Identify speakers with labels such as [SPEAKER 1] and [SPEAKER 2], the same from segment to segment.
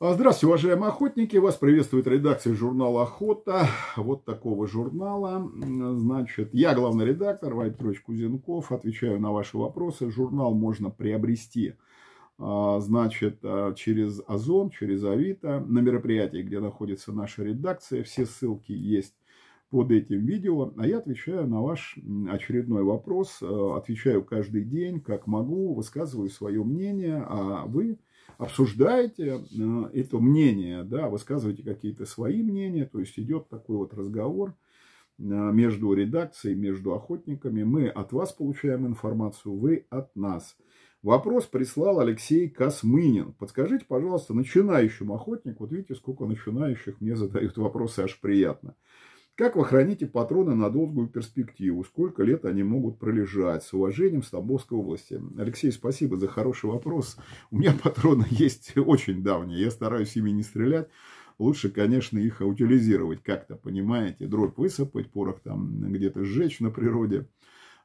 [SPEAKER 1] А, здравствуйте, уважаемые охотники! Вас приветствует редакция журнала «Охота». Вот такого журнала. Значит, я главный редактор Вайт Петрович Кузенков. Отвечаю на ваши вопросы. Журнал можно приобрести а, значит, а, через Озон, через Авито, на мероприятии, где находится наша редакция. Все ссылки есть под этим видео, а я отвечаю на ваш очередной вопрос, э, отвечаю каждый день, как могу, высказываю свое мнение, а вы обсуждаете э, это мнение, да, высказываете какие-то свои мнения, то есть идет такой вот разговор э, между редакцией, между охотниками. Мы от вас получаем информацию, вы от нас. Вопрос прислал Алексей Космынин. Подскажите, пожалуйста, начинающему охотнику, вот видите, сколько начинающих мне задают вопросы, аж приятно. Как вы храните патроны на долгую перспективу? Сколько лет они могут пролежать? С уважением, с Тамбовской области. Алексей, спасибо за хороший вопрос. У меня патроны есть очень давние. Я стараюсь ими не стрелять. Лучше, конечно, их утилизировать как-то, понимаете? Дробь высыпать, порох там где-то сжечь на природе.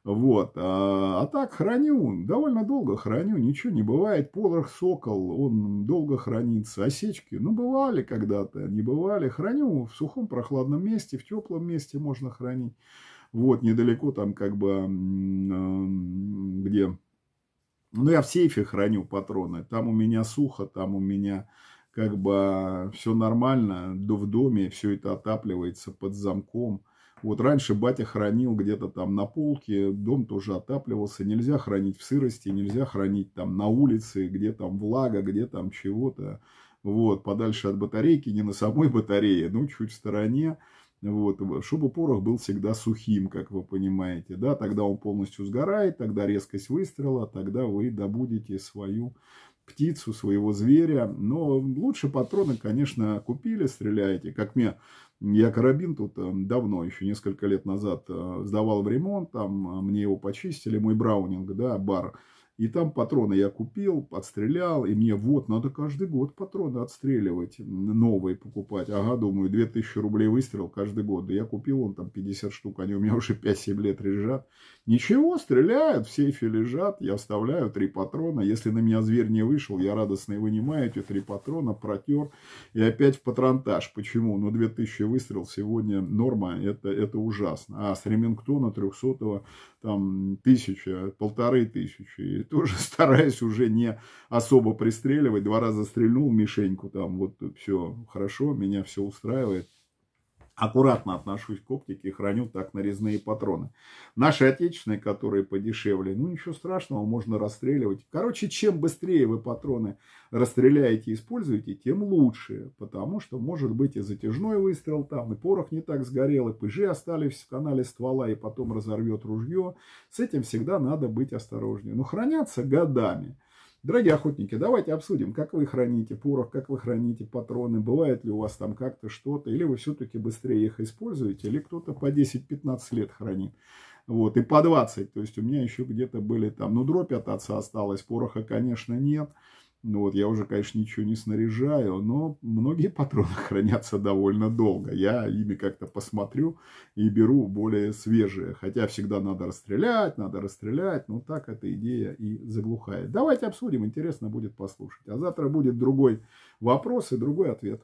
[SPEAKER 1] Вот. А, а так храню, довольно долго храню, ничего не бывает. Порох сокол, он долго хранится. Осечки, ну, бывали когда-то, не бывали. Храню в сухом прохладном месте, в теплом месте можно хранить. Вот, недалеко там как бы, где... Ну, я в сейфе храню патроны. Там у меня сухо, там у меня как бы все нормально. В доме все это отапливается под замком. Вот раньше батя хранил где-то там на полке, дом тоже отапливался. Нельзя хранить в сырости, нельзя хранить там на улице, где там влага, где там чего-то. Вот, подальше от батарейки, не на самой батарее, ну, чуть в стороне. Вот, чтобы порох был всегда сухим, как вы понимаете, да, тогда он полностью сгорает, тогда резкость выстрела, тогда вы добудете свою птицу, своего зверя. Но лучше патроны, конечно, купили, стреляете. Как мне, я карабин тут э, давно, еще несколько лет назад э, сдавал в ремонт, там а мне его почистили, мой браунинг, да, бар и там патроны я купил, отстрелял, и мне вот, надо каждый год патроны отстреливать, новые покупать. Ага, думаю, 2000 рублей выстрел каждый год. Да я купил он там 50 штук, они у меня уже 5-7 лет лежат. Ничего, стреляют, в сейфе лежат, я вставляю три патрона. Если на меня зверь не вышел, я радостно и вынимаю эти три патрона, протер и опять в патронтаж. Почему? Ну, 2000 выстрел сегодня норма, это, это ужасно. А с Ремингтона 300 там тысяча, полторы тысячи и тоже стараюсь уже не особо пристреливать. Два раза стрельнул мишеньку, там вот все хорошо, меня все устраивает аккуратно отношусь к оптике и храню так нарезные патроны. Наши отечественные, которые подешевле, ну ничего страшного, можно расстреливать. Короче, чем быстрее вы патроны расстреляете и используете, тем лучше. Потому что может быть и затяжной выстрел там, и порох не так сгорел, и пыжи остались в канале ствола, и потом разорвет ружье. С этим всегда надо быть осторожнее. Но хранятся годами. Дорогие охотники, давайте обсудим, как вы храните порох, как вы храните патроны, бывает ли у вас там как-то что-то, или вы все-таки быстрее их используете, или кто-то по 10-15 лет хранит. Вот, и по 20, то есть у меня еще где-то были там, ну, дробь от отца осталась, пороха, конечно, нет. Ну вот я уже, конечно, ничего не снаряжаю, но многие патроны хранятся довольно долго. Я ими как-то посмотрю и беру более свежие. Хотя всегда надо расстрелять, надо расстрелять, но так эта идея и заглухает. Давайте обсудим, интересно будет послушать. А завтра будет другой вопрос и другой ответ.